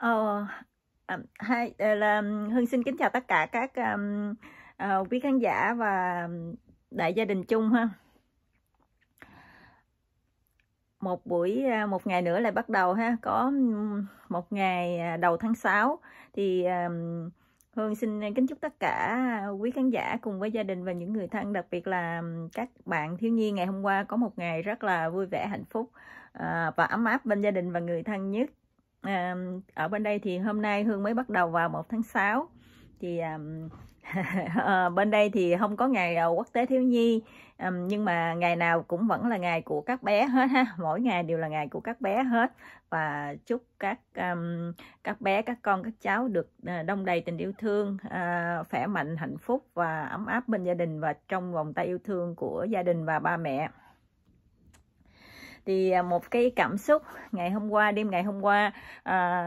Ờ, à, là Hương xin kính chào tất cả các um, uh, quý khán giả và đại gia đình chung ha. Một buổi ờ, một ngày nữa lại bắt đầu ha, có một ngày à, đầu tháng 6 thì um, Hương xin kính chúc tất cả quý khán giả cùng với gia đình và những người thân đặc biệt là các bạn thiếu nhi ngày hôm qua có một ngày rất là vui vẻ hạnh phúc và ấm áp bên gia đình và người thân nhất à, ở bên đây thì hôm nay Hương mới bắt đầu vào 1 tháng 6 thì à, bên đây thì không có ngày ờ, quốc tế thiếu nhi à, nhưng mà ngày nào cũng vẫn là ngày của các bé hết ha mỗi ngày đều là ngày của các bé hết và chúc các um, các bé các con các cháu được ờ, đông đầy tình yêu thương uh, khỏe mạnh hạnh phúc và ấm áp bên gia đình và trong vòng tay yêu thương của gia đình và ba mẹ thì à, một cái cảm xúc ngày hôm qua đêm ngày hôm qua à,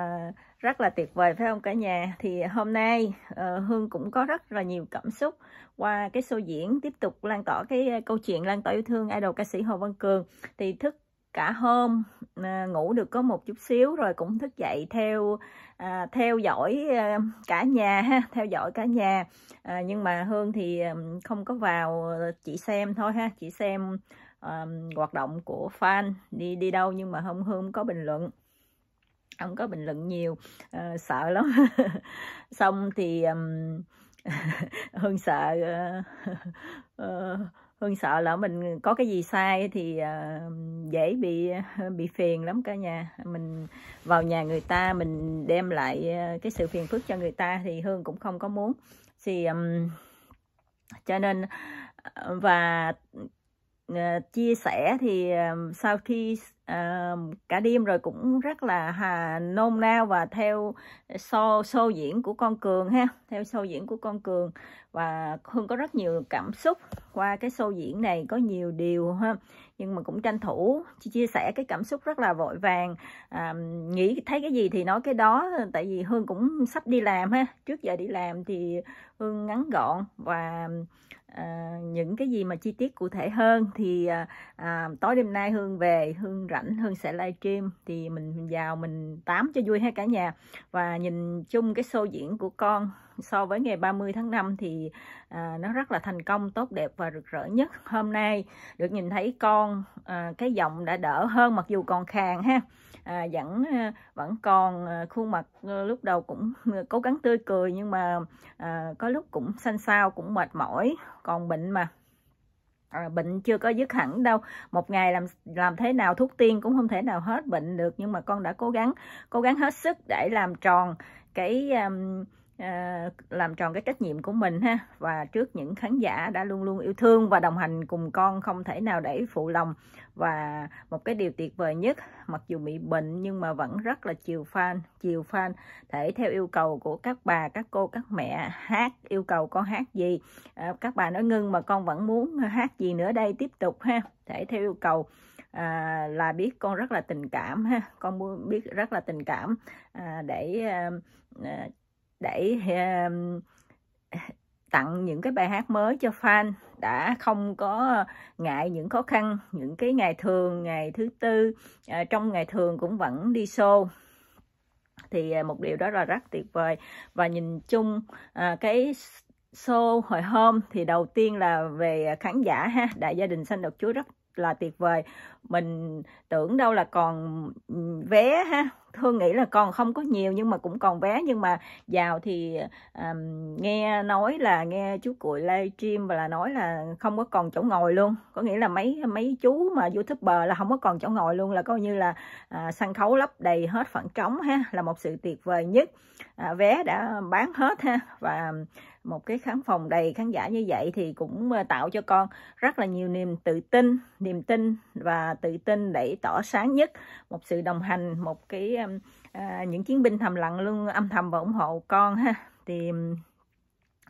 rất là tuyệt vời phải không cả nhà thì hôm nay uh, hương cũng có rất là nhiều cảm xúc qua cái show diễn tiếp tục lan tỏa cái à, câu chuyện lan tỏa yêu thương idol ca sĩ hồ văn cường thì thức cả hôm à, ngủ được có một chút xíu rồi cũng thức dậy theo à, theo dõi à, cả nhà ha theo dõi cả nhà à, nhưng mà hương thì không có vào ờ, chỉ xem thôi ha chỉ xem um, hoạt động của fan đi đi đâu nhưng mà không không có bình luận không có bình luận nhiều uh, sợ lắm xong thì um, hương sợ uh, uh, hương sợ là mình có cái gì sai thì uh, dễ bị bị phiền lắm cả nhà mình vào nhà người ta mình đem lại cái sự phiền phức cho người ta thì hương cũng không có muốn thì um, cho nên và Ờ, chia sẻ thì ờ, sau khi uh, cả đêm rồi cũng rất là hà nôn nao và theo show, show diễn của con cường ha theo show diễn của con cường và hương có rất nhiều cảm xúc qua cái show diễn này có nhiều điều ha nhưng mà cũng tranh thủ chia sẻ cái cảm xúc rất là vội vàng à, nghĩ thấy cái gì thì nói cái đó tại vì hương cũng sắp đi làm ha trước giờ đi làm thì hương ngắn gọn và à, những cái gì mà chi tiết cụ thể hơn thì à, à, tối đêm nay hương về hương rảnh hương sẽ livestream thì mình vào mình tám cho vui ha cả nhà và nhìn chung cái show diễn của con so với ngày 30 tháng 5 thì à, nó rất là thành công tốt đẹp và rực rỡ nhất hôm nay được nhìn thấy con à, cái giọng đã đỡ hơn mặc dù còn khàn ha à, vẫn à, vẫn còn à, khuôn mặt ờ, lúc đầu cũng ờ, cố gắng tươi cười nhưng mà à, có lúc cũng xanh xao cũng mệt mỏi còn bệnh mà À, bệnh chưa có dứt hẳn đâu một ngày làm làm thế nào thuốc tiên cũng không thể nào hết bệnh được nhưng mà con đã cố gắng cố gắng hết sức để làm tròn cái um, Ờ, làm tròn cái trách nhiệm của mình ha và trước những khán giả đã luôn luôn yêu thương và đồng hành cùng con không thể nào đẩy phụ lòng và một cái điều tuyệt vời nhất mặc dù bị bệnh nhưng mà vẫn rất là chiều fan chiều fan thể theo yêu cầu của các bà các cô các mẹ hát yêu cầu con hát gì à, các bà nói ngưng mà con vẫn muốn hát gì nữa đây tiếp tục ha thể theo yêu cầu à, là biết con rất là tình cảm ha con biết rất là tình cảm à, để à, để uh, tặng những cái bài hát mới cho fan đã không có ngại những khó khăn những cái ngày thường ngày thứ tư uh, trong ngày thường cũng vẫn đi show thì ờ, một điều đó là rất tuyệt vời và nhìn chung uh, cái show hồi hôm thì đầu tiên là về khán giả ha đại gia đình xanh độc chúa rất là tuyệt vời mình tưởng đâu là còn vé ha thương nghĩ là còn không có nhiều nhưng mà cũng còn vé nhưng mà vào thì um, nghe nói là nghe chú cuội livestream và là nói là không có còn chỗ ngồi luôn có nghĩa là mấy mấy chú mà youtuber là không có còn chỗ ngồi luôn là coi như là à, sân khấu lấp đầy hết phẳng trống ha là một sự tuyệt vời nhất à, vé đã bán hết ha và một cái khán phòng đầy khán giả như vậy thì cũng ờ, tạo cho con rất là nhiều niềm tự tin niềm tin và tự tin để tỏ sáng nhất một sự đồng hành một cái à, những chiến binh thầm lặng luôn âm thầm và ủng hộ con ha thì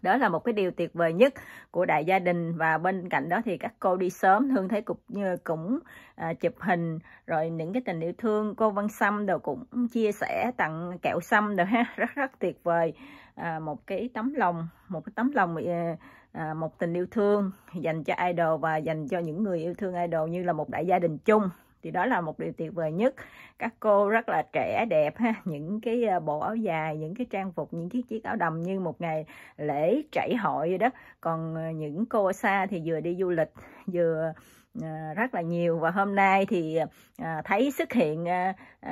đó là một cái điều tuyệt vời nhất của đại gia đình và bên cạnh đó thì các cô đi sớm thương thấy cũng cũng à, chụp hình rồi những cái tình yêu thương cô văn sâm đều cũng chia sẻ tặng kẹo sâm rồi ha rất rất tuyệt vời à, một cái tấm lòng một cái tấm lòng à, à, một tình yêu thương dành cho idol và dành cho những người yêu thương idol như là một đại gia đình chung thì đó là một điều tuyệt vời nhất các cô rất là trẻ đẹp ha những cái ờ, bộ áo dài những cái trang phục những cái chiếc áo đầm như một ngày lễ trảy hội vậy đó còn ờ, những cô xa thì vừa đi du lịch vừa Ờ, rất là nhiều và hôm nay thì ờ, thấy xuất hiện ờ,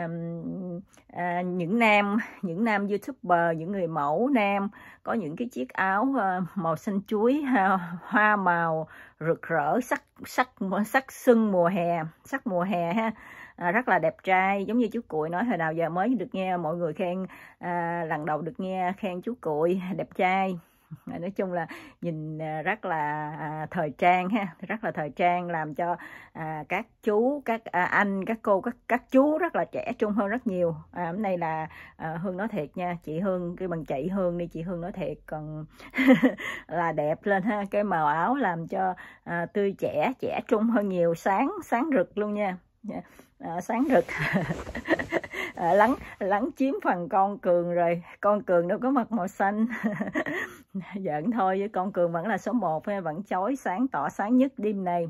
những nam những nam youtuber những người mẫu nam có những cái chiếc áo màu xanh chuối hoa màu rực rỡ sắc sắc sắc sưng mùa hè sắc mùa hè ha à, rất là đẹp trai giống như chú cụi nói hồi nào giờ mới được nghe mọi người khen à, lần đầu được nghe khen chú cụi đẹp trai À, nói chung là nhìn à, rất là à, thời trang ha rất là thời trang làm cho các chú các anh các cô các các chú rất là trẻ trung hơn rất nhiều à, hôm nay là hương nói thiệt nha chị hương cái bằng chị hương đi chị hương nói thiệt còn là đẹp lên ha cái màu áo làm cho tươi trẻ trẻ trung hơn nhiều sáng sáng rực luôn nha dạ, à, sáng rực à, lắng lắng chiếm phần con cường rồi con cường đâu có mặc màu xanh giỡn thôi với con cường vẫn là số 1 vẫn chói sáng tỏ sáng nhất đêm nay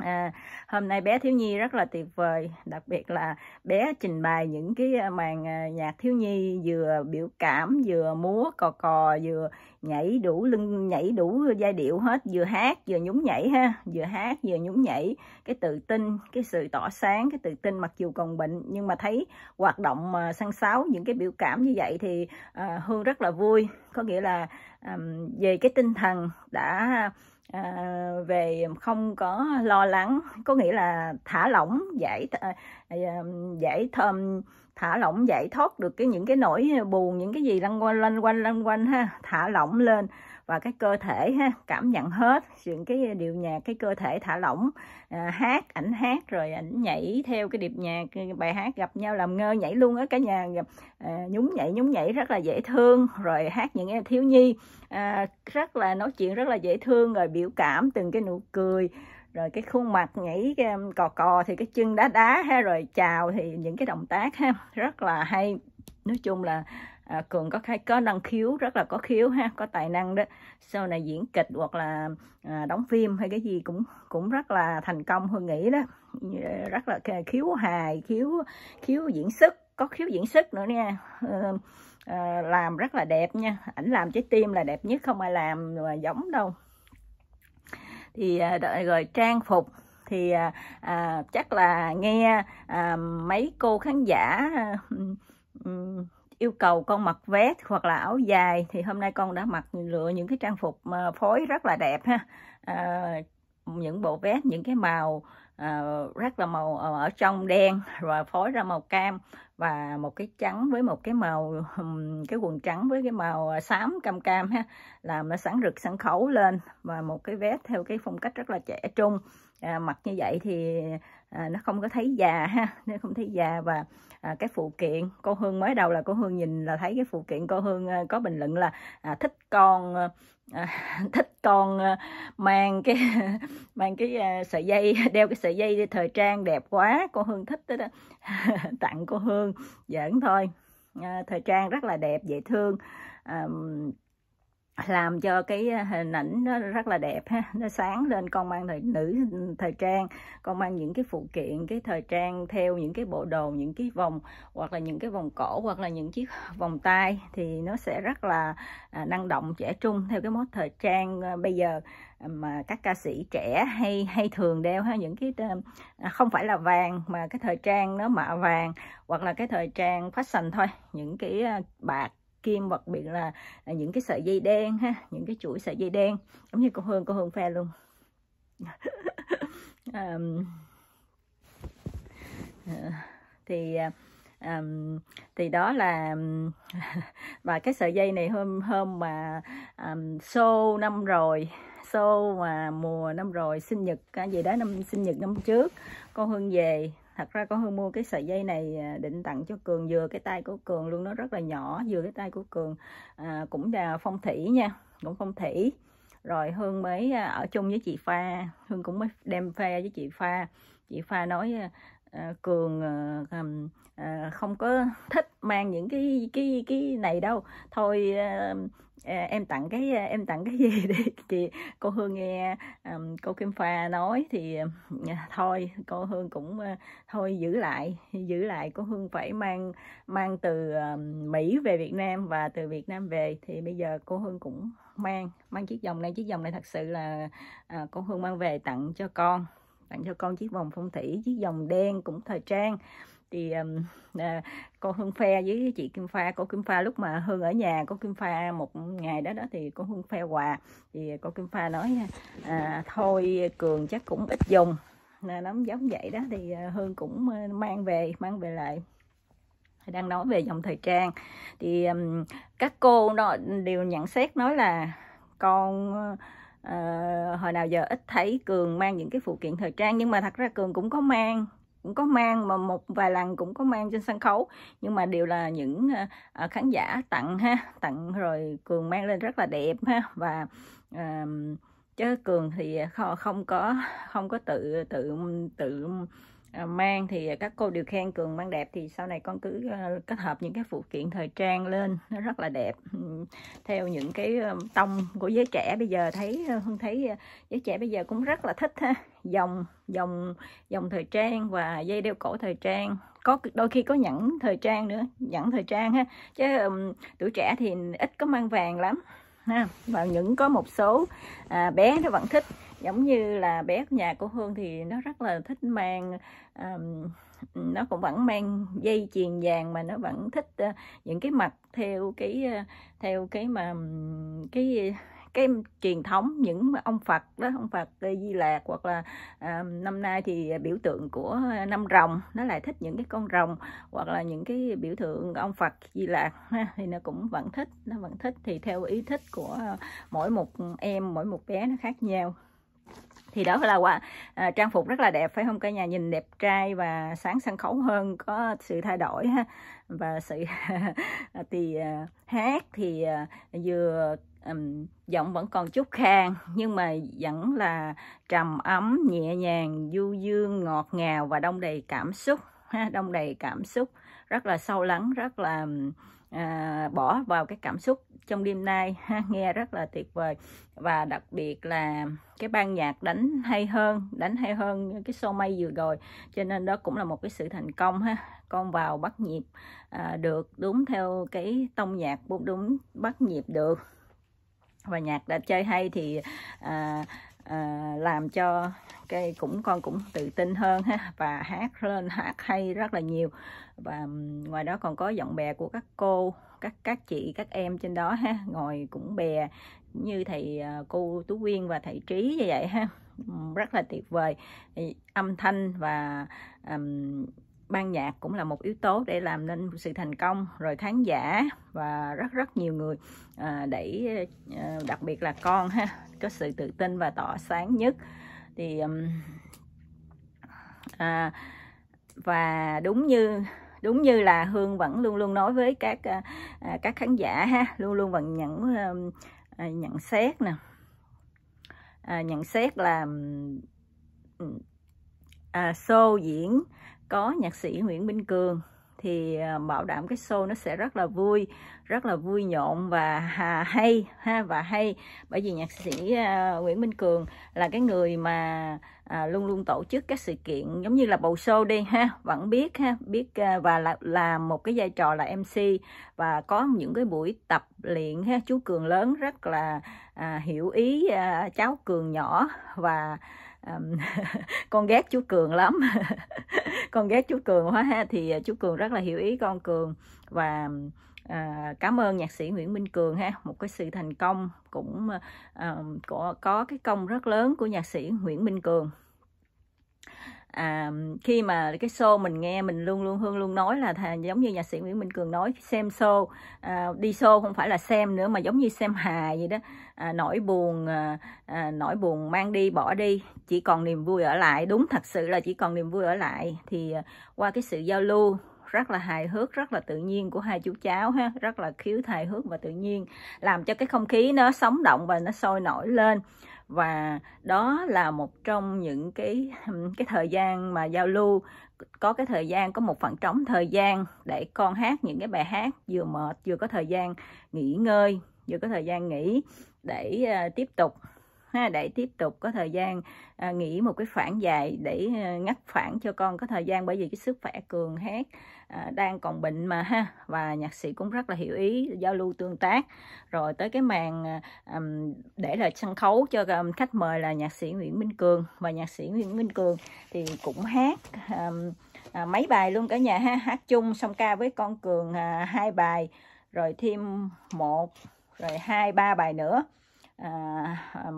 À, hôm nay bé thiếu nhi rất là tuyệt vời đặc biệt là bé trình bày những cái ờ, màn ờ, nhạc thiếu nhi vừa biểu cảm vừa múa cò cò vừa nhảy đủ lưng nhảy đủ giai điệu hết vừa hát vừa nhún nhảy ha vừa hát vừa nhún nhảy cái tự tin cái sự tỏ sáng cái tự tin mặc dù còn bệnh nhưng mà thấy hoạt động mà ờ, săn sáo những cái biểu cảm như vậy thì à, hương rất là vui có nghĩa là à, về cái tinh thần đã à, về không có lo lắng có nghĩa là thả lỏng giải à, à, giải thơm thả lỏng giải thoát được cái những cái nỗi buồn những cái gì lăn quanh lăn quanh lăn quanh ha thả lỏng lên và cái cơ thể ha cảm nhận hết những cái điệu nhạc cái cơ thể thả lỏng à, hát ảnh hát rồi ảnh nhảy theo cái điệp nhạc bài hát gặp nhau làm ngơ nhảy luôn ở cả nhà à, nhún nhảy nhún nhảy rất là dễ thương rồi hát những em thiếu nhi à, rất là nói chuyện rất là dễ thương rồi biểu cảm từng cái nụ cười rồi cái khuôn mặt nhảy à, cò cò thì cái chân đá đá ha rồi chào thì những cái động tác ha rất là hay nói chung là à, cường có khai có năng khiếu rất là có khiếu ha có tài năng đó sau này diễn kịch hoặc là à, đóng phim hay cái gì cũng cũng rất là thành công hơn nghĩ đó rất là khiếu hài khiếu khiếu diễn xuất có khiếu diễn xuất nữa nha à, làm rất là đẹp nha ảnh làm trái tim là đẹp nhất không ai làm mà giống đâu thì à, đợi rồi trang phục thì à, à, chắc là nghe à, mấy cô khán giả à, yêu cầu con mặc vest hoặc là áo dài thì hôm nay con đã mặc lựa những cái trang phục phối rất là đẹp ha à, những bộ vest những cái màu à, rất là màu ờ, ở trong đen rồi phối ra màu cam và một cái trắng với một cái màu cái quần trắng với cái màu à, xám cam cam ha làm nó sáng rực sáng khấu lên và một cái vest theo cái phong cách rất là trẻ trung à, mặc như vậy thì à, nó không có thấy già ha nó không thấy già và À, cái phụ kiện cô hương mới đầu là cô hương nhìn là thấy cái phụ kiện cô hương à, có bình luận là à, thích con à, à thích con mang cái mang cái à, sợi dây đeo cái sợi dây thời trang đẹp quá cô hương thích đó, đó. tặng cô hương giỡn thôi à, thời trang rất là đẹp dễ thương à, làm cho cái à, hình ảnh nó rất là đẹp ha nó sáng lên con mang thời nữ thời trang con mang những cái phụ kiện cái thời trang theo những cái bộ đồ những cái vòng hoặc là những cái vòng cổ hoặc là những chiếc vòng tay thì nó sẽ rất là à, năng động trẻ trung theo cái mốt thời trang à, bây giờ mà các ca sĩ trẻ hay hay thường đeo ha những cái không phải là vàng mà cái thời trang nó mạ vàng hoặc là cái thời trang fashion thôi những cái bạc kim hoặc biệt là à, những cái sợi dây đen ha những cái chuỗi sợi dây đen giống như cô hương cô hương phe luôn um, thì um, thì đó là và cái sợi dây này hôm hôm mà um, show năm rồi show mà mùa năm rồi sinh nhật cái gì đó năm sinh nhật năm trước cô hương về thật ra con hương mua cái sợi dây này à, định tặng cho cường vừa cái tay của cường luôn nó rất là nhỏ vừa cái tay của cường à, cũng là phong thủy nha cũng phong thủy rồi hương mới à, ở chung với chị pha hương cũng mới đem pha với chị pha chị pha nói à, Ờ, cường ờ, ờ, không có thích mang những cái cái cái này đâu thôi em tặng cái em tặng cái gì đi chị cô hương nghe cô kim pha nói thì thôi cô hương cũng thôi giữ lại giữ lại cô hương phải mang mang từ mỹ về việt nam và từ việt nam về thì bây giờ cô hương cũng mang mang chiếc vòng này chiếc vòng này thật sự là cô hương mang về tặng cho con tặng cho con chiếc vòng phong thủy chiếc vòng đen cũng thời trang thì um, à, con hương phe với chị kim pha cô kim pha lúc mà hương ở nhà cô kim pha một ngày đó đó thì cô hương phe quà thì cô kim pha nói à, thôi cường chắc cũng ít dùng là nó giống vậy đó thì à, hương cũng à, mang về mang về lại đang nói về dòng thời trang thì um, các cô đó đều nhận xét nói là con uh, Ờ, hồi nào giờ ít thấy cường mang những cái phụ kiện thời trang nhưng mà thật ra cường cũng có mang cũng có mang mà một vài lần cũng có mang trên sân khấu nhưng mà đều là những à, khán giả tặng ha tặng rồi cường mang lên rất là đẹp ha và à, chứ cường thì không có không có tự tự tự À, mang thì các cô đều khen cường mang đẹp thì sau này con cứ ờ, kết hợp những cái phụ kiện thời trang lên nó rất là đẹp ừ, theo những cái ờ, tông của giới trẻ bây giờ thấy ờ, hương thấy giới trẻ bây giờ cũng rất là thích ha dòng dòng dòng thời trang và dây đeo cổ thời trang có đôi khi có nhẫn thời trang nữa nhẫn thời trang ha chứ um, tuổi trẻ thì ít có mang vàng lắm ha và những có một số à, bé nó vẫn thích giống như là bé nhà của hương thì nó rất là thích mang um, nó cũng vẫn mang dây chuyền vàng mà nó vẫn thích uh, những cái mặt theo cái uh, theo cái mà cái cái truyền thống những ông Phật đó ông Phật ờ, Di Lạc hoặc là à, năm nay thì biểu tượng của năm rồng nó lại thích những cái con rồng hoặc là những cái biểu tượng ông Phật Di Lạc ha, thì nó cũng vẫn thích nó vẫn thích thì theo ý thích của mỗi một em mỗi một bé nó khác nhau thì đó là quả à, trang phục rất là đẹp phải không cả nhà nhìn đẹp trai và sáng sân khấu hơn có sự thay đổi ha và sự thì à, hát thì à, vừa um, giọng vẫn còn chút khang nhưng mà vẫn là trầm ấm nhẹ nhàng du dương ngọt ngào và đông đầy cảm xúc ha đông đầy cảm xúc rất là sâu lắng rất là à, bỏ vào cái cảm xúc trong đêm nay ha, nghe rất là tuyệt vời và đặc biệt là cái ban nhạc đánh hay hơn đánh hay hơn cái show may vừa rồi cho nên đó cũng là một cái sự thành công ha con vào bắt nhịp à, được đúng theo cái tông nhạc đúng bắt nhịp được và nhạc đã chơi hay thì à, à, làm cho cái cũng con cũng tự tin hơn ha và hát lên hát hay rất là nhiều và ngoài đó còn có giọng bè của các cô các các chị các em trên đó ha ngồi cũng bè như thầy à, cô tú quyên và thầy trí như vậy ha rất là tuyệt vời âm thanh và um, ban nhạc cũng là một yếu tố để làm nên sự thành công rồi khán giả và rất rất nhiều người à, để à, đặc biệt là con ha có sự tự tin và tỏ sáng nhất thì um, à, và đúng như đúng như là hương vẫn luôn luôn nói với các à, à, các khán giả ha luôn luôn vẫn nhận à, nhận xét nè nhận xét là à, show diễn có nhạc sĩ Nguyễn Minh Cường thì ờ, bảo đảm cái show nó sẽ rất là vui rất là vui nhộn và hà hay ha và hay bởi vì nhạc sĩ ờ, Nguyễn Minh Cường là cái người mà à, luôn luôn tổ chức các sự kiện giống như là bầu show đi ha vẫn biết ha biết ờ, và là làm một cái vai trò là mc và có những cái buổi tập luyện ha chú cường lớn rất là à, hiểu ý à, cháu cường nhỏ và um, con ghét chú cường lắm con ghét chú cường quá ha thì à, chú cường rất là hiểu ý con cường và À, cảm ơn nhạc sĩ Nguyễn Minh Cường ha một cái sự thành công cũng à, có có cái công rất lớn của nhạc sĩ Nguyễn Minh Cường à, khi mà cái show mình nghe mình luôn luôn hương luôn nói là thà, giống như nhạc sĩ nguyễn minh cường nói xem show à, đi show không phải là xem nữa mà giống như xem hài vậy đó à, nỗi buồn à, à, nỗi buồn mang đi bỏ đi chỉ còn niềm vui ở lại đúng thật sự là chỉ còn niềm vui ở lại thì à, qua cái sự giao lưu rất là hài hước rất là tự nhiên của hai chú cháu ha rất là khiếu hài hước và tự nhiên làm cho cái không khí nó sống động và nó sôi nổi lên và đó là một trong những cái cái thời gian mà giao lưu có cái thời gian có một phần trống thời gian để con hát những cái bài hát vừa mệt vừa có thời gian nghỉ ngơi vừa có thời gian nghỉ để uh, tiếp tục ha để tiếp tục có thời gian à, nghỉ một cái khoảng dài để à, ngắt khoảng cho con có thời gian bởi vì cái sức khỏe cường hát À, đang còn bệnh mà ha và nhạc sĩ cũng rất là hiểu ý giao lưu tương tác rồi tới cái màn à, để là sân khấu cho khách mời là nhạc sĩ Nguyễn Minh Cường và nhạc sĩ Nguyễn Minh Cường thì cũng hát à, mấy bài luôn cả nhà ha hát chung song ca với con Cường hai bài rồi thêm một rồi hai ba bài nữa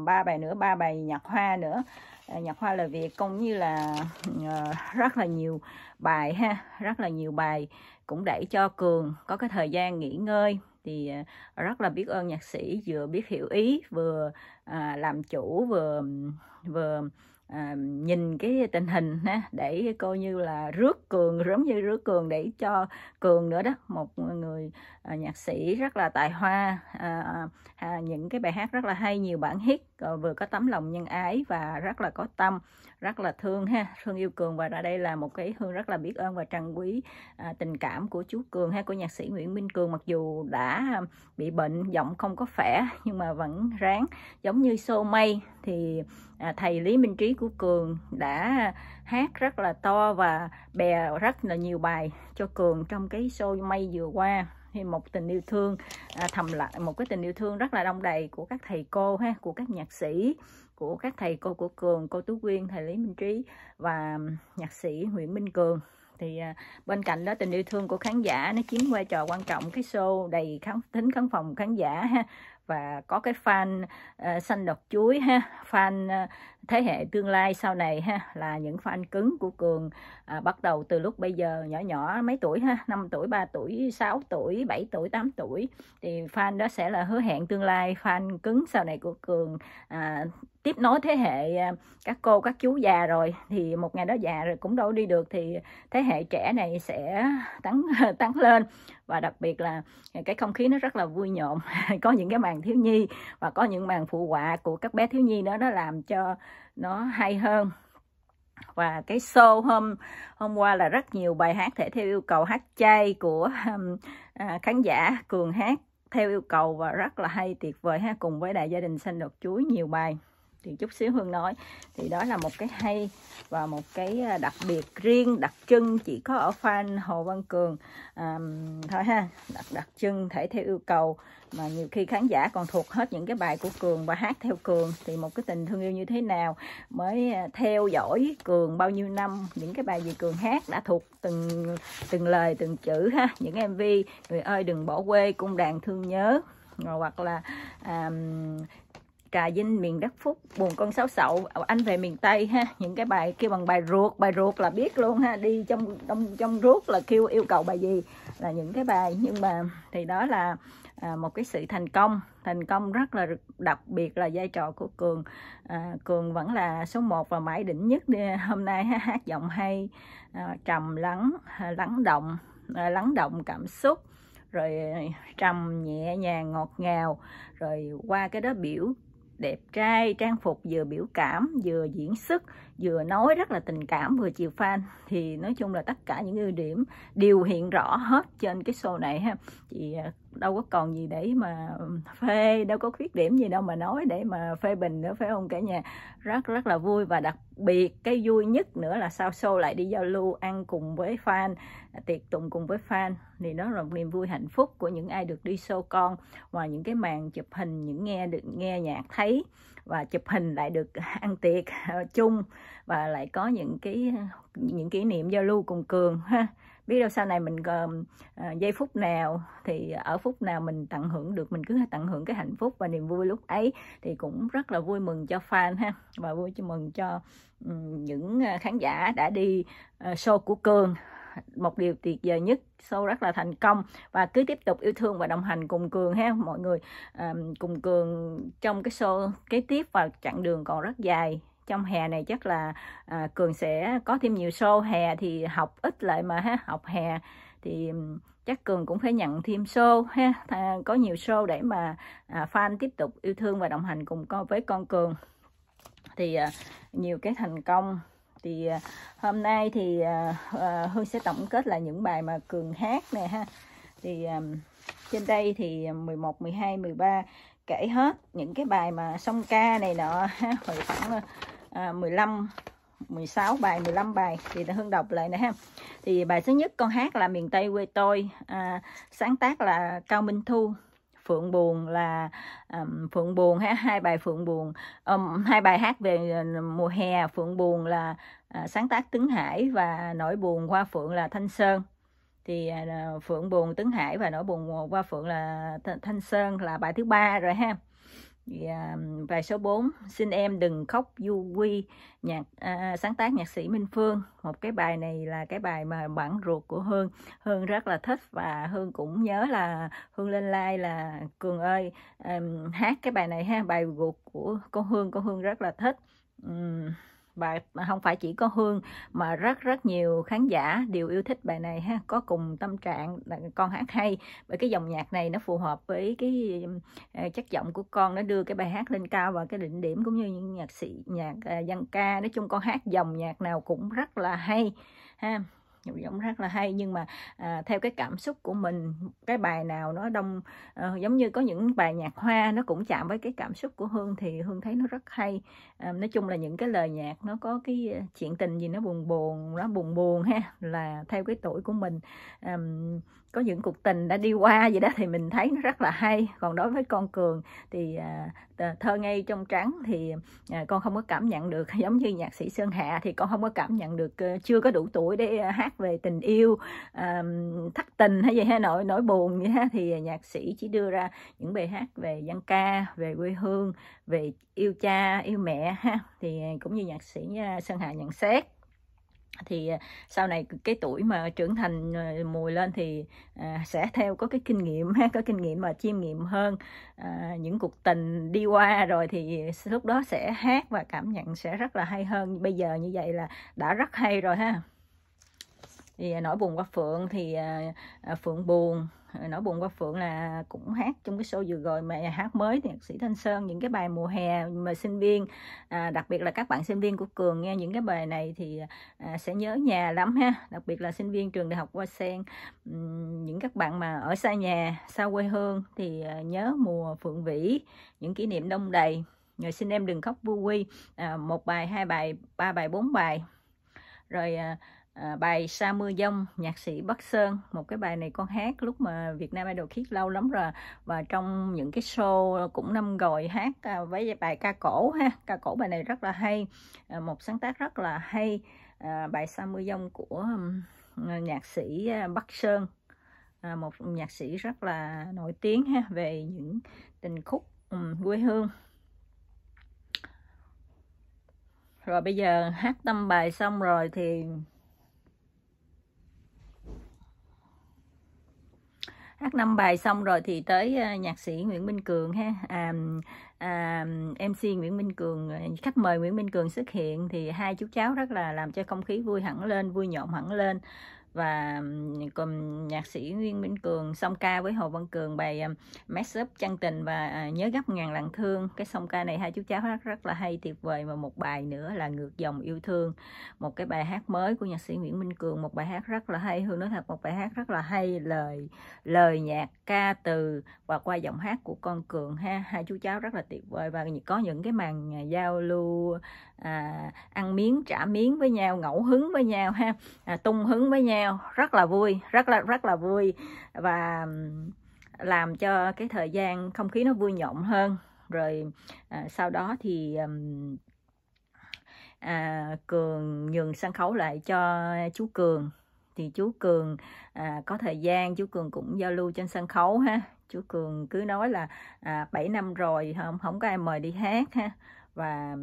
ba bài nữa ba bài nhạc hoa nữa nhạc hoa là việc cũng như là rất là nhiều bài ha rất là nhiều bài cũng để cho cường có cái thời gian nghỉ ngơi thì à, rất là biết ơn nhạc sĩ vừa biết hiểu ý vừa à, làm chủ vừa vừa à, nhìn cái tình hình ha, để coi như là rước cường giống như rước cường để cho cường nữa đó một người à, nhạc sĩ rất là tài hoa à, à, à những cái bài hát rất là hay nhiều bản hit Ờ, vừa có tấm lòng nhân ái và rất là có tâm rất là thương ha thương yêu cường và ra đây là một cái hương rất là biết ơn và trân quý à, tình cảm của chú cường ha của nhạc sĩ nguyễn minh cường mặc dù đã à, bị bệnh giọng không có khỏe nhưng mà vẫn ráng giống như xô mây thì à, thầy lý minh trí của cường đã hát rất là to và bè rất là nhiều bài cho cường trong cái show mây vừa qua thì một tình yêu thương à, thầm lặng một cái tình yêu thương rất là đông đầy của các thầy cô ha của các nhạc sĩ của các thầy cô của cường cô tú quyên thầy lý minh trí và nhạc sĩ nguyễn minh cường thì à, bên cạnh đó tình yêu thương của khán giả nó chiếm vai trò quan trọng cái show đầy khán tính khán phòng khán giả ha và có cái fan uh, xanh đọt chuối ha fan uh, thế hệ tương lai sau này ha là những fan cứng của cường à, bắt đầu từ lúc bây giờ nhỏ nhỏ mấy tuổi ha năm tuổi 3 tuổi 6 tuổi 7 tuổi 8 tuổi thì fan đó sẽ là hứa hẹn tương lai fan cứng sau này của cường à, tiếp nối thế hệ à, các cô các chú già rồi thì một ngày đó già rồi cũng đâu đi được thì thế hệ trẻ này sẽ tăng tăng lên và đặc biệt là cái không khí nó rất là vui nhộn có những cái màn thiếu nhi và có những màn phụ họa của các bé thiếu nhi đó nó làm cho nó hay hơn và cái show hôm hôm qua là rất nhiều bài hát thể theo yêu cầu hát chay của um, à, khán giả cường hát theo yêu cầu và rất là hay tuyệt vời ha cùng với đại gia đình xanh đột chuối nhiều bài thì chút xíu hương nói thì đó là một cái hay và một cái à, đặc biệt riêng đặc trưng chỉ có ở fan hồ văn cường à, thôi ha đặc đặc trưng thể theo yêu cầu mà nhiều khi khán giả còn thuộc hết những cái bài của cường và hát theo cường thì một cái tình thương yêu như thế nào mới à, theo dõi cường bao nhiêu năm những cái bài gì cường hát đã thuộc từng từng lời từng chữ ha những mv người ơi đừng bỏ quê cung đàn thương nhớ hoặc là à, trà vinh miền đất phúc buồn con sáu sậu anh về miền tây ha những cái bài kêu bằng bài ruột bài ruột là biết luôn ha đi trong trong trong ruột là kêu yêu cầu bài gì là những cái bài nhưng mà thì đó là à, một cái sự thành công thành công rất là đặc biệt là vai trò của cường à, cường vẫn là số 1 và mãi đỉnh nhất à, hôm nay ha, hát giọng hay à, trầm lắng à, lắng động à, lắng động cảm xúc rồi trầm nhẹ nhàng ngọt ngào rồi qua cái đó biểu đẹp trai trang phục vừa biểu cảm vừa diễn xuất vừa nói rất là tình cảm vừa chiều fan thì nói chung là tất cả những ưu điểm đều hiện rõ hết trên cái show này ha chị à, đâu có còn gì để mà phê đâu có khuyết điểm gì đâu mà nói để mà phê bình nữa phải không cả nhà rất rất là vui và đặc biệt cái vui nhất nữa là sau show lại đi giao lưu ăn cùng với fan à, tiệc tùng cùng với fan thì đó là một niềm vui hạnh phúc của những ai được đi show con ngoài những cái màn chụp hình những nghe được nghe nhạc thấy và chụp hình lại được ăn tiệc chung và lại có những cái những kỷ niệm giao lưu cùng cường ha biết đâu sau này mình uh, giây phút nào thì ở phút nào mình tận hưởng được mình cứ tận hưởng cái hạnh phúc và niềm vui lúc ấy thì cũng rất là vui mừng cho fan ha và vui chúc mừng cho những ờ, khán giả đã đi show của cường một điều tuyệt vời nhất show rất là thành công và cứ tiếp tục yêu thương và đồng hành cùng cường ha mọi người à, cùng cường trong cái show kế tiếp và chặng đường còn rất dài trong hè này chắc là à, cường sẽ có thêm nhiều show hè thì học ít lại mà ha học hè thì chắc cường cũng phải nhận thêm show ha à, có nhiều show để mà à, fan tiếp tục yêu thương và đồng hành cùng con với con cường thì à, nhiều cái thành công thì à, hôm nay thì à, à, Hương sẽ tổng kết là những bài mà Cường hát nè ha thì trên đây thì 11, 12, 13 kể hết những cái bài mà song ca này nọ ha, hồi khoảng 15 16 bài 15 bài thì Hương đọc lại nè ha thì bài thứ nhất con hát là miền Tây quê tôi à, sáng tác là Cao Minh Thu phượng buồn là um, phượng buồn ha hai bài phượng buồn um, hai bài hát về ờ, mùa hè phượng buồn là uh, sáng tác tấn hải và nỗi buồn hoa phượng là thanh sơn thì uh, phượng buồn tấn hải và nỗi buồn hoa phượng là thanh sơn là bài thứ ba rồi ha Dạ, và bài số 4 xin em đừng khóc du quy nhạc à, à, sáng tác nhạc sĩ Minh Phương một cái bài này là cái bài mà bản ruột của Hương Hương rất là thích và Hương cũng nhớ là Hương lên like là Cường ơi um, hát cái bài này ha bài ruột của cô Hương cô Hương rất là thích um, và không phải chỉ có hương mà rất rất nhiều khán giả đều yêu thích bài này ha có cùng tâm trạng là con hát hay bởi cái dòng nhạc này nó phù hợp với cái à, chất giọng của con nó đưa cái bài hát lên cao và cái đỉnh điểm cũng như những nhạc sĩ nhạc à, dân ca nói chung con hát dòng nhạc nào cũng rất là hay ha nhịp giọng rất là hay nhưng mà à, theo cái cảm xúc của mình cái bài nào nó đông à, giống như có những bài nhạc hoa nó cũng chạm với cái cảm xúc của hương thì hương thấy nó rất hay à, nói chung là những cái lời nhạc nó có cái ờ, chuyện tình gì nó buồn buồn nó buồn buồn ha là theo cái tuổi của mình à, có những cuộc tình đã đi qua vậy đó thì mình thấy nó rất là hay còn đối với con cường thì à, thơ ngây trong trắng thì à, con không có cảm nhận được giống như nhạc sĩ sơn hạ thì con không có cảm nhận được ờ, chưa có đủ tuổi để à, hát về tình yêu thất tình hay gì hay nỗi nỗi buồn như thế thì nhạc sĩ chỉ đưa ra những bài hát về dân ca về quê hương về yêu cha yêu mẹ ha thì cũng như nhạc sĩ sơn hạ nhận xét thì ờ, sau này cái tuổi mà trưởng thành ờ, mùi lên thì ờ, sẽ theo có cái kinh nghiệm có kinh nghiệm mà chiêm nghiệm hơn những cuộc tình đi qua rồi thì lúc đó sẽ hát và cảm nhận sẽ rất là hay hơn bây giờ như vậy là đã rất hay rồi ha thì nỗi buồn qua phượng thì phượng buồn nỗi buồn qua phượng là cũng hát trong cái show vừa rồi mà hát mới thì nhạc sĩ thanh sơn những cái bài mùa hè mà sinh viên à, đặc biệt là các bạn sinh viên của cường nghe những cái bài này thì à, sẽ nhớ nhà lắm ha đặc biệt là sinh viên trường đại học hoa sen những các bạn mà ở xa nhà xa quê hương thì à, nhớ mùa phượng vĩ những kỷ niệm đông đầy rồi xin em đừng khóc vui quy à, một bài hai bài ba bài bốn bài rồi à, À, bài Sa Mưa Dông, nhạc sĩ Bắc Sơn. Một cái bài này con hát lúc mà Việt Nam Idol khiết lâu lắm rồi. Và trong những cái show cũng năm rồi hát à, với bài ca cổ ha. Ca cổ bài này rất là hay, à, một sáng tác rất là hay. bài Sa Mưa Dông của nhạc sĩ Bắc Sơn. một nhạc sĩ rất là nổi tiếng ha, về những tình khúc quê hương rồi bây giờ hát tâm bài xong rồi thì hát năm bài xong rồi thì tới ờ, nhạc sĩ Nguyễn Minh Cường ha à, à, MC Nguyễn Minh Cường ờ, khách mời Nguyễn Minh Cường xuất hiện thì hai chú cháu rất là làm cho không khí vui hẳn lên vui nhộn hẳn lên và còn nhạc sĩ Nguyên Minh Cường song ca với Hồ Văn Cường bài Mess Up chân Tình và à, Nhớ Gấp Ngàn lần Thương cái song ca này hai chú cháu hát rất là hay tuyệt vời và một bài nữa là Ngược Dòng Yêu Thương một cái bài hát mới của nhạc sĩ Nguyễn Minh Cường một bài hát rất là hay Hương nói thật một bài hát rất là hay lời lời nhạc ca từ và qua giọng hát của con Cường ha hai chú cháu rất là tuyệt vời và có những cái màn à, giao lưu à, ăn miếng trả miếng với nhau ngẫu hứng với nhau ha à, tung hứng với nhau email rất là vui rất là rất là vui và làm cho cái thời gian không khí nó vui nhộn hơn rồi à, sau đó thì à, cường nhường sân khấu lại cho chú cường thì chú cường à, có thời gian chú cường cũng giao lưu trên sân khấu ha chú cường cứ nói là à, 7 năm rồi không không có ai mời đi hát ha và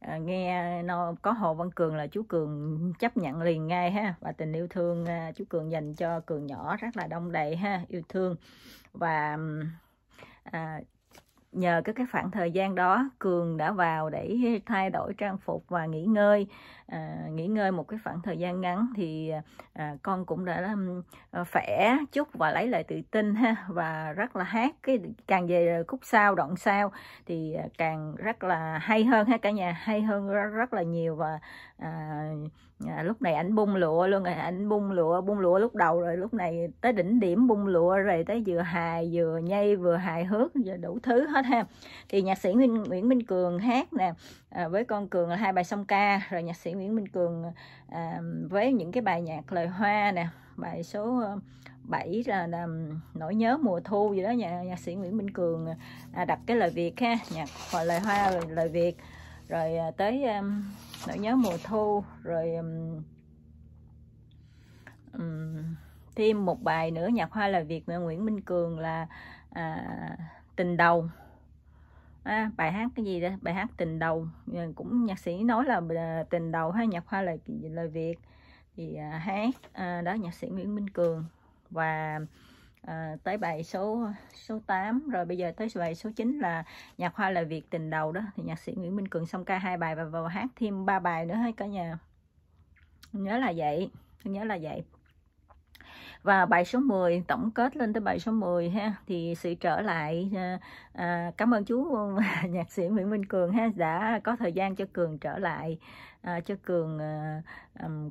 à, nghe nó có hồ văn cường là chú cường chấp nhận liền ngay ha và tình yêu thương à, chú cường dành cho cường nhỏ rất là đông đầy ha yêu thương và à, nhờ cái cái khoảng thời gian đó cường đã vào để thay đổi trang phục và nghỉ ngơi à, nghỉ ngơi một cái khoảng thời gian ngắn thì à, con cũng đã à, khỏe chút và lấy lại tự tin ha và rất là hát cái càng về khúc sau đoạn sau thì à, càng rất là hay hơn ha cả nhà hay hơn rất, rất là nhiều và à, à, lúc này ảnh bung lụa luôn rồi ảnh bung lụa bung lụa lúc đầu rồi lúc này tới đỉnh điểm bung lụa rồi tới vừa hài vừa nhây vừa hài hước vừa đủ thứ hết ha thì nhạc sĩ Nguyễn, Nguyễn Minh Cường hát nè à, với con Cường là hai bài song ca rồi nhạc sĩ Nguyễn Minh Cường à, với những cái bài nhạc lời hoa nè bài số 7 ờ, là, là nỗi nhớ mùa thu gì đó nhà nhạc sĩ Nguyễn Minh Cường à, đặt cái lời Việt ha nhạc lời hoa lời Việt rồi à, tới um, nỗi nhớ mùa thu rồi um, thêm một bài nữa nhạc hoa là việt nguyễn minh cường là à, tình đầu à, bài hát cái gì đó bài hát tình đầu ờ, cũng nhạc sĩ nói là à, tình đầu hay nhạc hoa là lời việt thì à, hát à, đó nhạc sĩ nguyễn minh cường và À, tới bài số số 8 rồi bây giờ tới bài số 9 là nhạc hoa là Việt tình đầu đó thì nhạc sĩ Nguyễn Minh Cường xong ca hai bài và vào hát thêm ba bài nữa hay cả nhà nhớ là vậy nhớ là vậy và bài số 10 tổng kết lên tới bài số 10 ha thì sự trở lại à, à cảm ơn chú nhạc sĩ Nguyễn Minh Cường ha đã có thời gian cho Cường trở lại à, cho Cường à,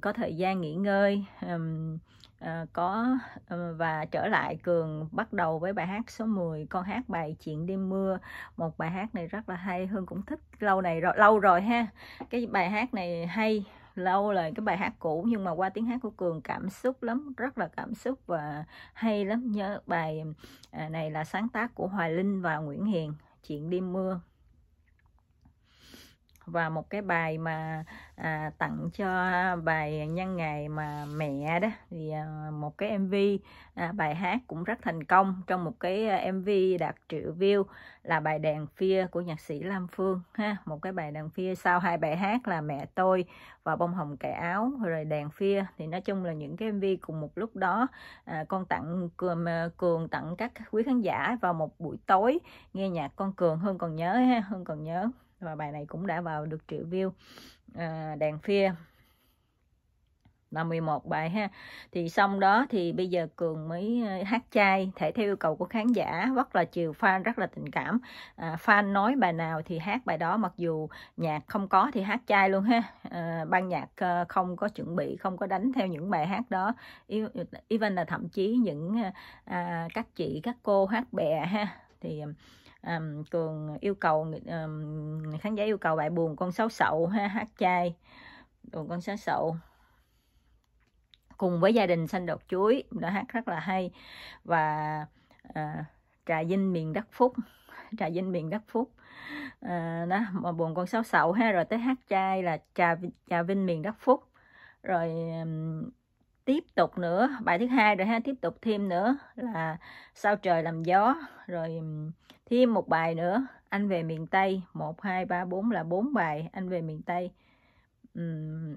có thời gian nghỉ ngơi um, Ờ, có ờ, và trở lại cường bắt đầu với bài hát số 10 con hát bài chuyện đêm mưa một bài hát này rất là hay hương cũng thích lâu này rồi lâu rồi ha cái bài hát này hay lâu là cái bài hát cũ nhưng mà qua tiếng hát của cường cảm xúc lắm rất là cảm xúc và hay lắm nhớ bài à, này là sáng tác của hoài linh và nguyễn hiền chuyện đêm mưa và một cái bài mà à, tặng cho bài nhân ngày mà mẹ đó thì à, một cái mv à, bài hát cũng rất thành công trong một cái à, mv đạt triệu view là bài đàn phia của nhạc sĩ lam phương ha một cái bài đàn phia sau hai bài hát là mẹ tôi và bông hồng cài áo rồi đàn phia thì nói chung là những cái mv cùng một lúc đó à, con tặng cường, à, cường tặng các quý khán giả vào một buổi tối nghe nhạc con cường hơn còn nhớ ha hơn còn nhớ và bài này cũng đã vào được triệu view à, đàn phia là 11 bài ha thì xong đó thì bây giờ cường mới à, hát chay thể theo yêu cầu của khán giả rất là chiều fan rất là tình cảm à, fan nói bài nào thì hát bài đó mặc dù nhạc không có thì hát chay luôn ha à, ban nhạc ờ, không có chuẩn bị không có đánh theo những bài hát đó even là thậm chí những à, à, các chị các cô hát bè ha thì um, cường yêu cầu um, khán giả yêu cầu bài buồn con sáu sậu ha hát chay buồn con sáu sậu cùng với gia đình xanh đọt chuối đã hát rất là hay và à, trà dinh miền đất phúc trà dinh miền đất phúc à, đó mà buồn con sáu sậu ha rồi tới hát chay là trà trà vinh miền đất phúc rồi um, tiếp tục nữa bài thứ hai rồi ha tiếp tục thêm nữa là sao trời làm gió rồi thêm một bài nữa anh về miền tây một hai ba bốn là bốn bài anh về miền tây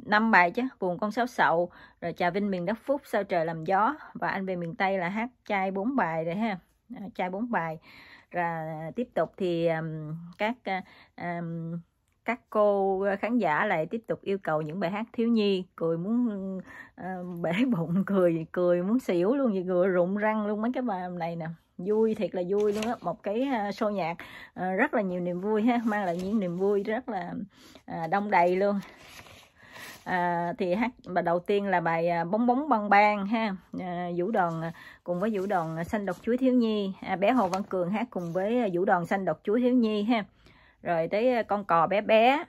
năm uhm, bài chứ buồn con sáo sậu rồi chào vinh miền đất phúc sao trời làm gió và anh về miền tây là hát chai bốn bài rồi ha à, chai bốn bài rồi tiếp tục thì um, các um, các cô khán giả lại tiếp tục yêu cầu những bài hát thiếu nhi cười muốn uh, bể bụng cười cười muốn xỉu luôn vậy cười rụng răng luôn mấy cái bài này nè vui thiệt là vui luôn á một cái ờ, show nhạc ờ, rất là nhiều niềm vui ha mang lại những niềm vui rất là đông đầy luôn à, thì hát bài đầu tiên là bài bóng bóng băng bang ha à, vũ đoàn cùng với vũ đoàn xanh độc chuối thiếu nhi à, bé hồ văn cường hát cùng với vũ đoàn xanh độc chuối thiếu nhi ha rồi tới ờ, con cò bé bé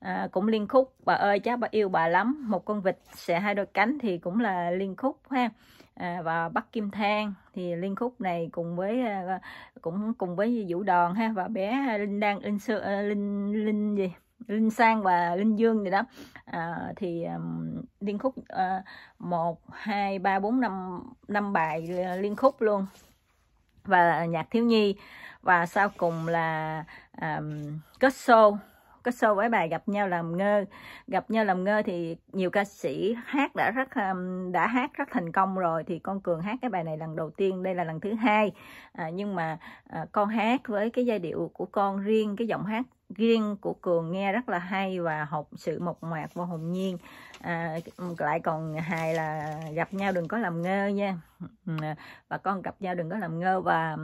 à, cũng liên khúc bà ơi cháu bà yêu bà lắm một con vịt sẽ hai đôi cánh thì cũng là liên khúc ha à, và bắt kim thang thì liên khúc này cùng với ờ, ờ, cũng cùng với vũ đòn ha và bé linh đang linh sư linh linh gì linh sang và linh dương gì đó à, thì um, liên khúc một hai ba bốn năm năm bài liên khúc luôn và nhạc thiếu nhi và sau cùng là um, có show có show với bài gặp nhau làm ngơ gặp nhau làm ngơ thì nhiều ca sĩ hát đã rất um, đã hát rất thành công rồi thì con cường hát cái bài này lần đầu tiên đây là lần thứ hai à, nhưng mà à, con hát với cái giai điệu của con riêng cái giọng hát riêng của cường nghe rất là hay và học sự mộc mạc và hồn nhiên à, lại còn hài là gặp nhau đừng có làm ngơ nha à, và con gặp nhau đừng có làm ngơ và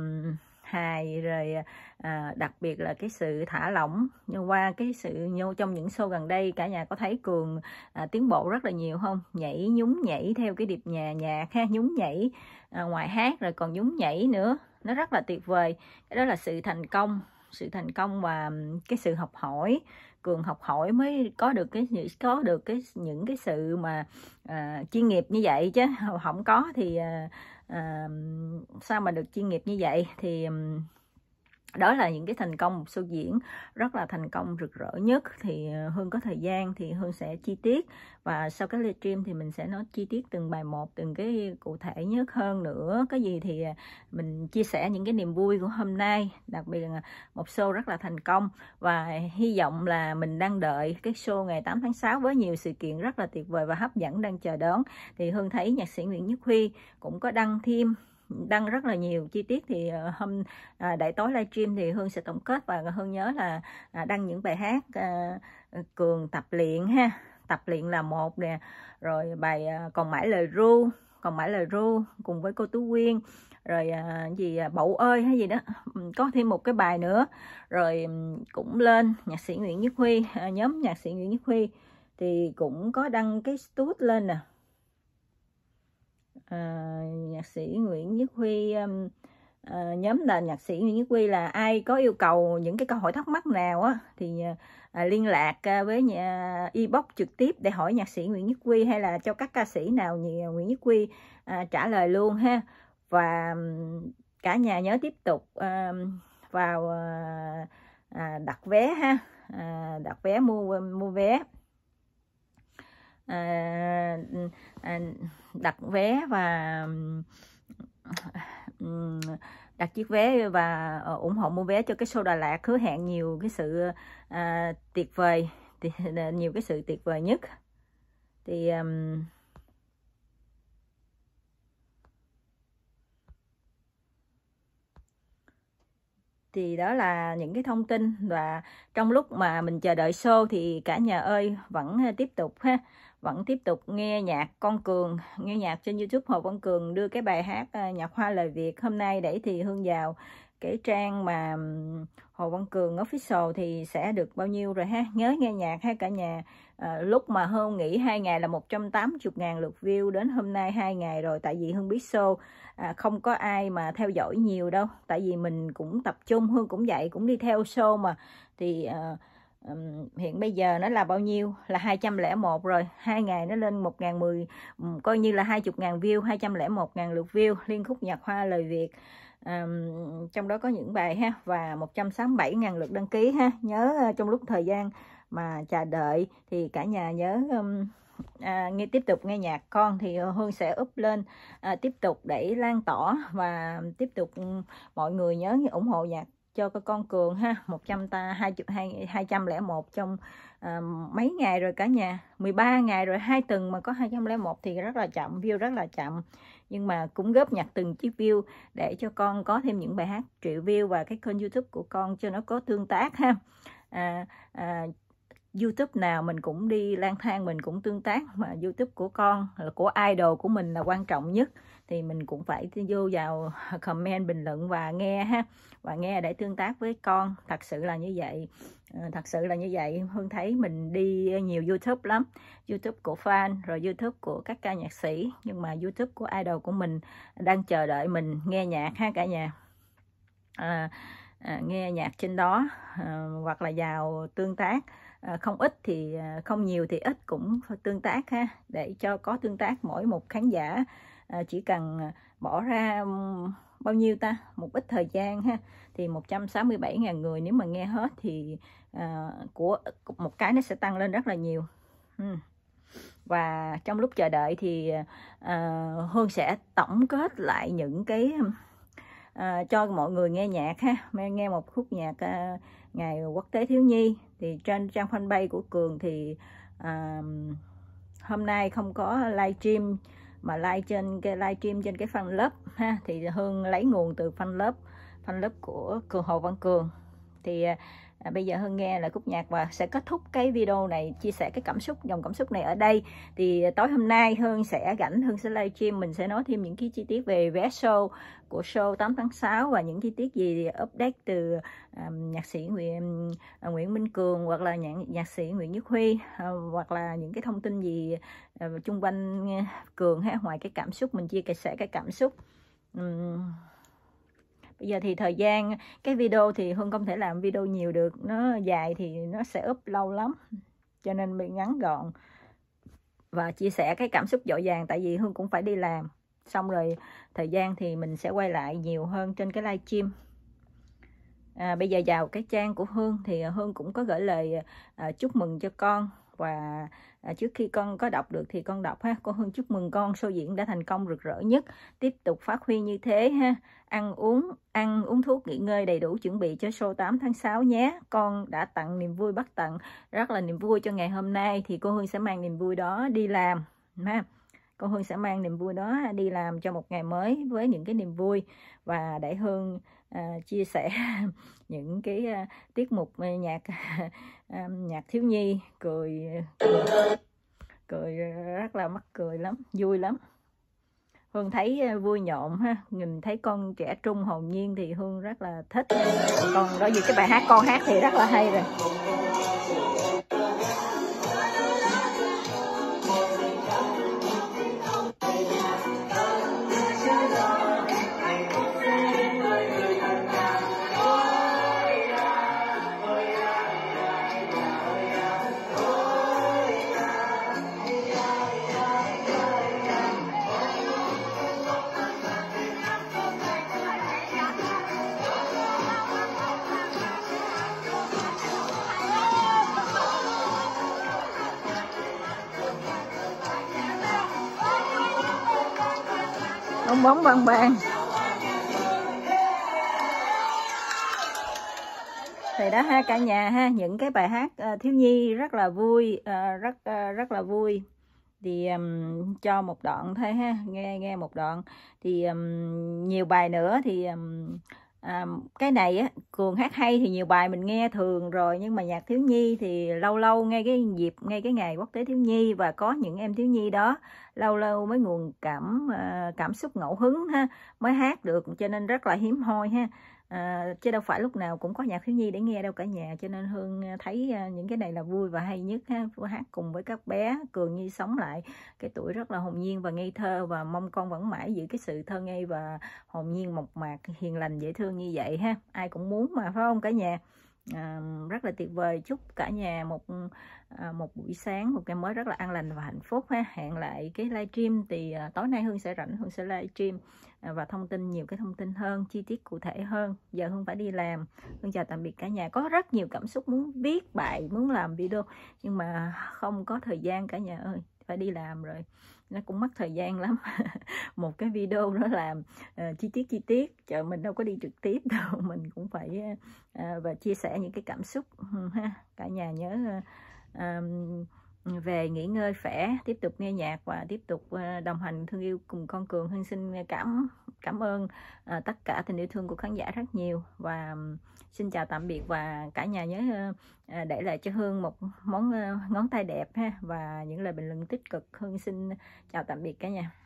hài rồi à, đặc biệt là cái sự thả lỏng qua cái sự nhô trong những show gần đây cả nhà có thấy cường à, tiến bộ rất là nhiều không nhảy nhún nhảy theo cái điệp nhà nhạc ha nhún nhảy à, ngoài hát rồi còn nhún nhảy nữa nó rất là tuyệt vời cái đó là sự thành công sự thành công và cái sự học hỏi cường học hỏi mới có được cái có được cái những cái sự mà à, chuyên nghiệp như vậy chứ không có thì à, à, sao mà được chuyên nghiệp như vậy thì đó là những cái thành công một show diễn rất là thành công rực rỡ nhất thì ờ, hương có thời gian thì hương sẽ chi tiết và sau cái livestream thì mình sẽ nói chi tiết từng bài một từng cái cụ thể nhất hơn nữa cái gì thì ờ, mình chia sẻ những cái niềm vui của hôm nay đặc biệt là một show rất là thành công và hy vọng là mình đang đợi cái show ngày 8 tháng 6 với nhiều sự kiện rất là tuyệt vời và hấp dẫn đang chờ đón thì hương thấy nhạc sĩ Nguyễn Nhất Huy cũng có đăng thêm đăng rất là nhiều chi tiết thì ờ, hôm à, đại tối livestream thì hương sẽ tổng kết và hương nhớ là à, đăng những bài hát ờ, ờ, cường tập luyện ha tập luyện là một nè rồi bài à, còn mãi lời ru còn mãi lời ru cùng với cô tú quyên rồi gì à, bậu ơi hay gì đó ừ, có thêm một cái bài nữa rồi cũng lên nhạc sĩ nguyễn nhất huy nhóm nhạc sĩ nguyễn nhất huy thì cũng có đăng cái stút lên nè à, nhạc sĩ Nguyễn Nhất Huy um, à, nhóm là nhạc sĩ Nguyễn Nhất Huy là ai có yêu cầu những cái câu hỏi thắc mắc nào á thì ờ, à, liên lạc với nhà inbox trực tiếp để hỏi nhạc sĩ Nguyễn Nhất Huy hay là cho các ca sĩ nào nhà Nguyễn Nhất Huy à, trả lời luôn ha và cả nhà nhớ tiếp tục à, vào à, đặt vé ha à, đặt vé mua mua vé À, à, đặt vé và đặt chiếc vé và ờ, ủng hộ mua vé cho cái show Đà Lạt hứa hẹn nhiều cái sự à, tuyệt vời à, nhiều cái sự tuyệt vời nhất thì um, thì đó là những cái thông tin và trong lúc mà mình chờ đợi show thì cả nhà ơi vẫn tiếp tục ha vẫn tiếp tục nghe nhạc con cường nghe nhạc trên youtube hồ văn cường đưa cái bài hát à, nhạc hoa lời việt hôm nay đẩy thì hương vào cái trang mà hồ văn cường official thì sẽ được bao nhiêu rồi ha nhớ nghe nhạc ha cả nhà à, lúc mà hương nghỉ hai ngày là 180 ngàn lượt view đến hôm nay hai ngày rồi tại vì hương biết show à, không có ai mà theo dõi nhiều đâu tại vì mình cũng tập trung hương cũng vậy cũng đi theo show mà thì à, um, hiện bây giờ nó là bao nhiêu là 201 rồi hai ngày nó lên 1 ngàn 10 um, coi như là 20 ngàn view 201 ngàn lượt view liên khúc nhạc hoa lời Việt um, trong đó có những bài ha và 167 ngàn lượt đăng ký ha nhớ ờ, trong lúc thời gian mà chờ đợi thì cả nhà nhớ um, à, nghe tiếp tục nghe nhạc con thì ờ, hương sẽ up lên à, tiếp tục để lan tỏa và tiếp tục mọi người nhớ ủng hộ nhạc cho cái con cường ha một trăm ta hai hai trăm lẻ một trong à, mấy ngày rồi cả nhà 13 ngày rồi hai tuần mà có 201 thì rất là chậm view rất là chậm nhưng mà cũng góp nhặt từng chiếc view để cho con có thêm những bài hát triệu view và cái kênh YouTube của con cho nó có tương tác ha à, à, YouTube nào mình cũng đi lang thang mình cũng tương tác mà YouTube của con là của idol của mình là quan trọng nhất thì mình cũng phải vô vào comment bình luận và nghe ha và nghe để tương tác với con thật sự là như vậy ờ, thật sự là như vậy hương thấy mình đi nhiều youtube lắm youtube của fan rồi youtube của các ca nhạc sĩ nhưng mà youtube của idol của mình đang chờ đợi mình nghe nhạc ha cả nhà à, à, nghe nhạc trên đó à, hoặc là vào tương tác à, không ít thì không nhiều thì ít cũng tương tác ha để cho có tương tác mỗi một khán giả À, chỉ cần à, bỏ ra bao nhiêu ta một ít thời gian ha thì 167.000 người nếu mà nghe hết thì à, của một cái nó sẽ tăng lên rất là nhiều và trong lúc chờ đợi thì Hương sẽ tổng kết lại những cái à, cho mọi người nghe nhạc ha nghe một khúc nhạc à, ngày quốc tế thiếu nhi thì trên trang fanpage của Cường thì à, hôm nay không có live stream mà like trên cái live stream trên cái fan lớp ha thì Hương lấy nguồn từ fan lớp fan lớp của Cường Hồ Văn Cường thì à, à, bây giờ Hân nghe là khúc nhạc và sẽ kết thúc cái video này chia sẻ cái cảm xúc dòng cảm xúc này ở đây thì tối hôm nay Hân sẽ rảnh Hân sẽ livestream mình sẽ nói thêm những cái chi tiết về vé show của show 8 tháng 6 và những chi tiết gì update từ um, nhạc sĩ Nguyễn uh, Nguyễn Minh Cường hoặc là nhạc, nhạc sĩ Nguyễn Nhất Huy uh, hoặc là những cái thông tin gì uh, chung quanh Cường ha ngoài cái cảm xúc mình chia sẻ cái cảm xúc um, bây giờ thì thời gian cái video thì Hương không thể làm video nhiều được nó dài thì nó sẽ up lâu lắm cho nên bị ngắn gọn và chia sẻ cái cảm xúc dội vàng tại vì Hương cũng phải đi làm xong rồi thời gian thì mình sẽ quay lại nhiều hơn trên cái live stream à, bây giờ vào cái trang của Hương thì Hương cũng có gửi lời à, chúc mừng cho con và à, trước khi con có đọc được thì con đọc ha cô hương chúc mừng con show diễn đã thành công rực rỡ nhất tiếp tục phát huy như thế ha ăn uống ăn uống thuốc nghỉ ngơi đầy đủ chuẩn bị cho show 8 tháng 6 nhé con đã tặng niềm vui bắt tận rất là niềm vui cho ngày hôm nay thì cô hương sẽ mang niềm vui đó đi làm ha cô hương sẽ mang niềm vui đó đi làm cho một ngày mới với những cái niềm vui và để hương À, chia sẻ những cái uh, tiết mục à, nhạc uh, nhạc thiếu nhi cười cười rất là mắc cười lắm vui lắm hương thấy vui nhộn ha nhìn thấy con trẻ trung hồn nhiên thì hương rất là thích còn đối với cái bài hát con hát thì rất là hay rồi bóng bằng bàn thì đó ha cả nhà ha những cái bài hát uh, thiếu nhi rất là vui uh, rất uh, rất là vui thì um, cho một đoạn thôi ha nghe nghe một đoạn thì um, nhiều bài nữa thì um, um, cái này á cường hát hay thì nhiều bài mình nghe thường rồi nhưng mà nhạc thiếu nhi thì lâu lâu ngay cái dịp ngay cái ngày quốc tế thiếu nhi và có những em thiếu nhi đó lâu lâu mới nguồn cảm ờ, cảm xúc ngẫu hứng ha mới hát được cho nên rất là hiếm hoi ha à, chứ đâu phải lúc nào cũng có nhạc thiếu nhi để nghe đâu cả nhà cho nên hương à, thấy à, những cái này là vui và hay nhất ha hát cùng với các bé cường nhi sống lại cái tuổi rất là hồn nhiên và ngây thơ và mong con vẫn mãi giữ cái sự thơ ngây và hồn nhiên mộc mạc hiền lành dễ thương như vậy ha ai cũng muốn mà phải không cả nhà à, rất là tuyệt vời chúc cả nhà một à, một buổi sáng một ngày mới rất là an lành và hạnh phúc ha hẹn lại cái livestream thì à, tối nay hương sẽ rảnh hương sẽ livestream à, và thông tin nhiều cái thông tin hơn chi tiết cụ thể hơn giờ hương phải đi làm hương chào tạm biệt cả nhà có rất nhiều cảm xúc muốn viết bài muốn làm video nhưng mà không có thời gian cả nhà ơi phải đi làm rồi nó cũng mất thời gian lắm một cái video nó làm uh, chi tiết chi tiết chợ mình đâu có đi trực tiếp đâu mình cũng phải uh, và chia sẻ những cái cảm xúc ừ, ha cả nhà nhớ uh, về nghỉ ngơi khỏe tiếp tục nghe nhạc và tiếp tục đồng hành thương yêu cùng con cường hưng xin cảm cảm ơn uh, tất cả tình yêu thương của khán giả rất nhiều và xin chào tạm biệt và cả nhà nhớ ờ, ờ, để lại cho Hương một món ờ, ngón tay đẹp ha và những lời bình luận tích cực Hương xin chào tạm biệt cả nhà